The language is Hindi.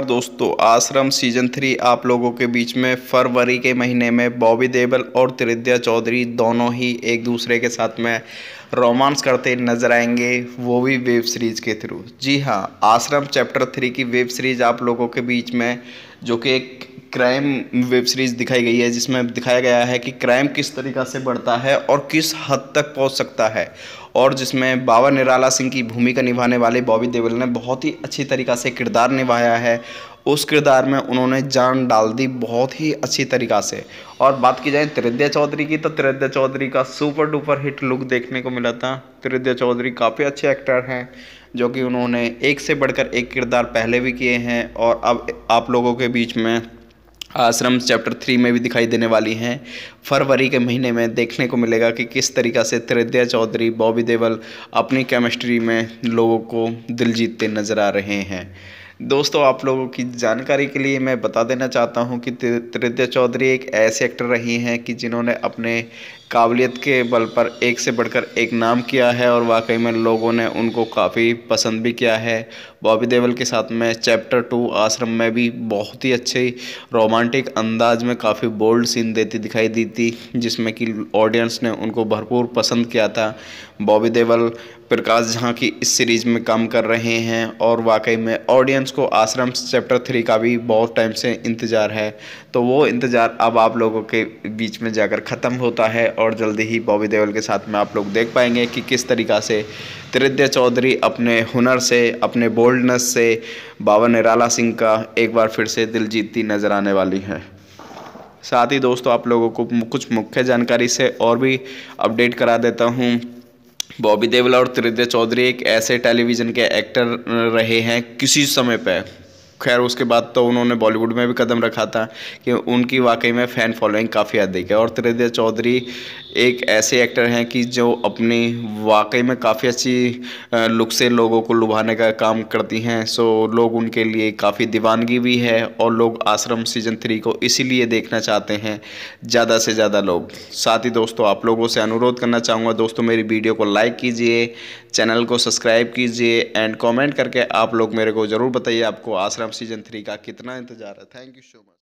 नमस्कार दोस्तों आश्रम सीजन थ्री आप लोगों के बीच में फरवरी के महीने में बॉबी देवल और त्रिद्या चौधरी दोनों ही एक दूसरे के साथ में रोमांस करते नजर आएंगे वो भी वेब सीरीज़ के थ्रू जी हाँ आश्रम चैप्टर थ्री की वेब सीरीज़ आप लोगों के बीच में जो कि एक क्राइम वेब सीरीज़ दिखाई गई है जिसमें दिखाया गया है कि क्राइम किस तरीक़ा से बढ़ता है और किस हद तक पहुंच सकता है और जिसमें बाबा निराला सिंह की भूमिका निभाने वाले बॉबी देवल ने बहुत ही अच्छी तरीक़ा से किरदार निभाया है उस किरदार में उन्होंने जान डाल दी बहुत ही अच्छी तरीक़ा से और बात की जाए त्रिद्या चौधरी की तो त्रिद्या चौधरी का सुपर डुपर हिट लुक देखने को मिला था त्रिद्या चौधरी काफ़ी अच्छे एक्टर हैं जो कि उन्होंने एक से बढ़कर एक किरदार पहले भी किए हैं और अब आप लोगों के बीच में आश्रम चैप्टर थ्री में भी दिखाई देने वाली हैं फरवरी के महीने में देखने को मिलेगा कि किस तरीका से त्रिद्या चौधरी बॉबी देवल अपनी केमिस्ट्री में लोगों को दिल जीतते नज़र आ रहे हैं दोस्तों आप लोगों की जानकारी के लिए मैं बता देना चाहता हूं कि त्रिद्या चौधरी एक ऐसे एक्टर रही हैं कि जिन्होंने अपने काबिलियत के बल पर एक से बढ़कर एक नाम किया है और वाकई में लोगों ने उनको काफ़ी पसंद भी किया है बॉबी देवल के साथ में चैप्टर टू आश्रम में भी बहुत ही अच्छे रोमांटिक अंदाज में काफ़ी बोल्ड सीन देती दिखाई दी थी जिसमें कि ऑडियंस ने उनको भरपूर पसंद किया था बॉबी देवल प्रकाश झा की इस सीरीज़ में काम कर रहे हैं और वाकई में ऑडियंस को आश्रम चैप्टर थ्री का भी बहुत टाइम से इंतज़ार है तो वो इंतज़ार अब आप लोगों के बीच में जाकर ख़त्म होता है और जल्दी ही बॉबी देवल के साथ में आप लोग देख पाएंगे कि किस तरीका से त्रिद्य चौधरी अपने हुनर से अपने बोल्डनेस से बाबा निराला सिंह का एक बार फिर से दिल जीतती नज़र आने वाली है साथ ही दोस्तों आप लोगों को कुछ मुख्य जानकारी से और भी अपडेट करा देता हूँ बॉबी देवल और त्रिद्य चौधरी एक ऐसे टेलीविज़न के एक्टर रहे हैं किसी समय पर खैर उसके बाद तो उन्होंने बॉलीवुड में भी कदम रखा था कि उनकी वाकई में फ़ैन फॉलोइंग काफ़ी अधिक है और त्रिदेव चौधरी एक ऐसे एक्टर हैं कि जो अपनी वाकई में काफ़ी अच्छी लुक से लोगों को लुभाने का काम करती हैं सो लोग उनके लिए काफ़ी दीवानगी भी है और लोग आश्रम सीजन थ्री को इसीलिए देखना चाहते हैं ज़्यादा से ज़्यादा लोग साथ ही दोस्तों आप लोगों से अनुरोध करना चाहूँगा दोस्तों मेरी वीडियो को लाइक कीजिए चैनल को सब्सक्राइब कीजिए एंड कॉमेंट करके आप लोग मेरे को ज़रूर बताइए आपको आश्रम सीजन थ्री का कितना इंतज़ार है थैंक यू सो मच